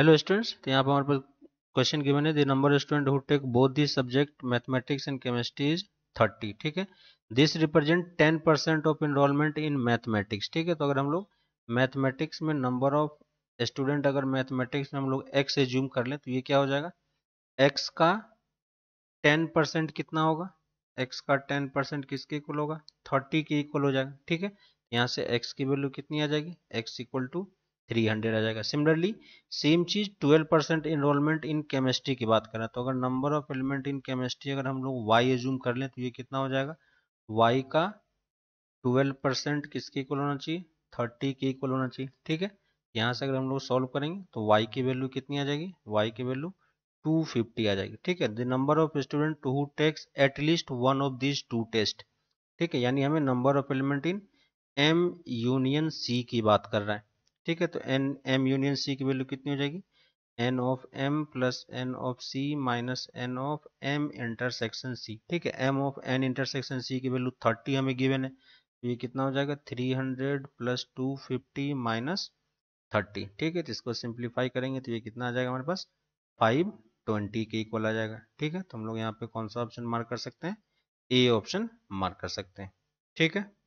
hello students तो यहाँ पर हमारे पास क्वेश्चन गिवन है the number student who take both the subject mathematics and chemistry is thirty ठीक है this represent ten percent of enrollment in mathematics ठीक है तो अगर हम लोग मैथमेटिक्स में नंबर ऑफ स्टूडेंट अगर मैथमेटिक्स में हम लोग एक्स एज्यूम कर लें तो ये क्या हो जाएगा एक्स का टेन परसेंट कितना होगा एक्स का टेन परसेंट किसके इक्वल होगा थर्टी के इक्वल हो जाएगा ठीक है यहाँ से एक्स की वैल्यू कितनी आ जाएगी x equal to three hundred आ जाएगा सिमिलरली सेम चीज twelve percent enrollment in chemistry की बात करें तो अगर number of element in chemistry अगर हम लोग वाई एज्यूम कर लें तो ये कितना हो जाएगा वाई का ट्वेल्व परसेंट किसके इक्वल होना चाहिए थर्टी के इक्वल होना चाहिए ठीक है यहाँ से अगर हम लोग सॉल्व करेंगे तो वाई की वैल्यू कितनी आ जाएगी वाई की वैल्यू फिफ्टी आ जाएगी ठीक है the number of student to takes at least one of this two test ठीक है यानी हमें number of element in M union C की बात कर रहे हैं ठीक है तो एन एम यूनियन सी की वैल्यू कितनी हो जाएगी n of M plus n of C minus n of M intersection C ठीक है M of n intersection C की वैल्यू थर्टी हमें गिवन है तो ये कितना हो जाएगा three hundred plus two fifty minus thirty ठीक है तो इसको सिंप्लीफाई करेंगे तो ये कितना आ जाएगा हमारे पास फाइव ट्वेंटी के इक्वल आ जाएगा ठीक है तो हम लोग यहाँ पे कौन सा ऑप्शन मार्क कर सकते हैं ए ऑप्शन मार्क कर सकते हैं ठीक है